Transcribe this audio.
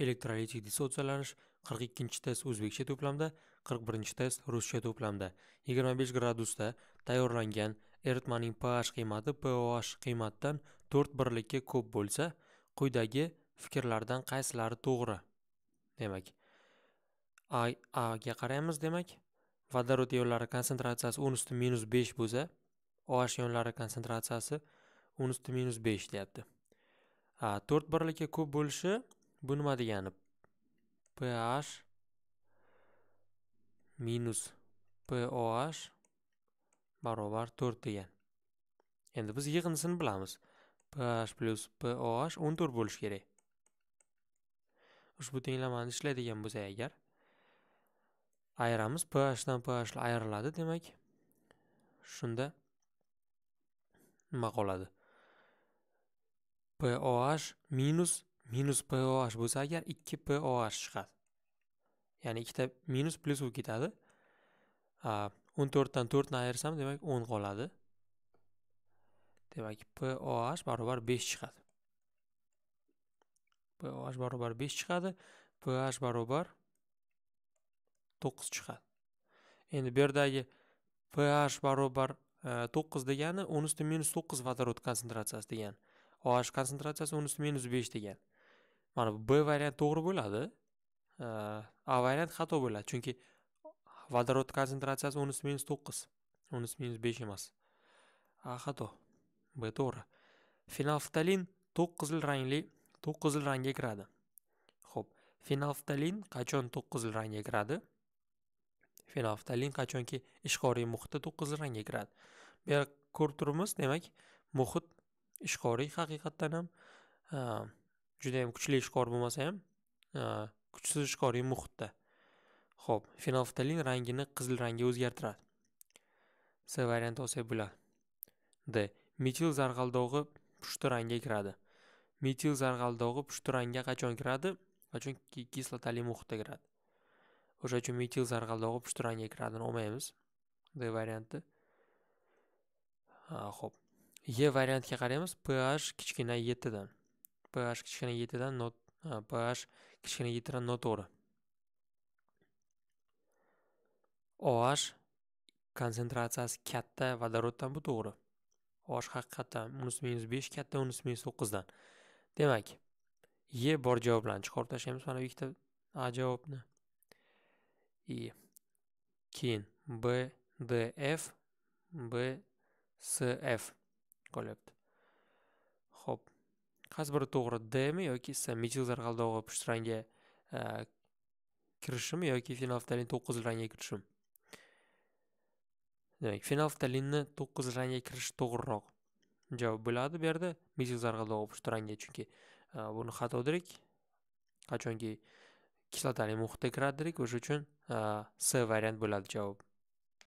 elektrolitik dissotsiyalanish 42 test o'zbekcha to'plamda 41 test ruscha to'plamda 25 gradusda tayyorlangan eritmaning ph qiymati poh qiymatdan 4 birlikka ko'p bo'lsa quyidagi fikrlardan qaysilari to'g'ri demak a a ga qaraymiz demak vodorod ionlari konsentratsiyasi 10 usti minus 5 bo'lsa oh ionlari konsentratsiyasi 10 usti minus 5 deyapti to'rt birlikka ko'p bo'lishi bu nima degani ph minus poh barobar to'rt degan endi biz yig'indisini bilamiz ph plus poh o'n to'rt bo'lishi kerak ushbu tenglamani ishlaydigan bo'lsak agar ayiramiz phdan ph ayriladi demak shunda nima qoladi poh minus minus poh bo'lsa agar ikki poh chiqadi ya'ni ikkita minus plus bo'lib ketadi o'n to'rtdan to'rtni ayirsam demak o'n qoladi demak poh barobar besh chiqadi poh barobar besh chiqadi ph barobar to'qqiz chiqadi endi bu yerdagi ph barobar e, to'qqiz degani o'n usti minus to'qqiz vodorod konsentratsiyasi degani oh konsentratsiyasi o'n usti minus besh degani mana b variant to'g'ri bo'ladi a variant xato bo'ladi chunki vodorod konsentratsiyasi o'n uch minus to'qqiz o'n uch minus besh emas a xato b to'g'ri fenolftalin to'q qizil rangli to'q qizil rangga kiradi ho'p fenolftalin qachon to'q qizil rangga kiradi fenolftalin qachonki ishqoriy muhitda to'q qizil rangga kiradi bu yerda ko'rib turibmiz demak muhit ishqoriy haqiqatdan ham juda ham kuchli ishqor bo'lmasa ham e, kuchsiz ishqoriy muhitda ho'p fenolftalin rangini qizil rangga o'zgartiradi c varianti olsak bo'ladi d metil zarg'aldog'i pushti rangga kiradi metil zarg'aldog'i pushti rangga qachon kiradi qachon kislotali muhitda kiradi o'sha uchun metil zarg'aldog'i pushti rangga kiradini olmaymiz d varianti ho'p e variantiga qaraymiz ph kichkina yettidan ph kichkina dan not e, ph kichkina dan noto'g'ri oh konsentratsiyasi katta vodoroddan bu to'g'ri oh haqiqatan unisi minus 5 katta unisi minus dan. demak e bor javoblarni chiqarib tashlaymiz mana bu ikkita a javobni i keyin b d f b s f qolyapti ho'p qaysi biri to'g'ri dmi yoki s metil zarg'aldog'i pushti rangga e, kirishimi yoki fenolftalin to'qqiz rangga kirishim demak fenolftalinni to'qqiz rangga kirish to'g'riroq javob bo'ladi bu yerda metil zarg'aldog'i pushti rangga chunki e, buni xato dedik qachonki kislotali muhitda kiradi dedik o'sha uchun e, s variant bo'ladi javob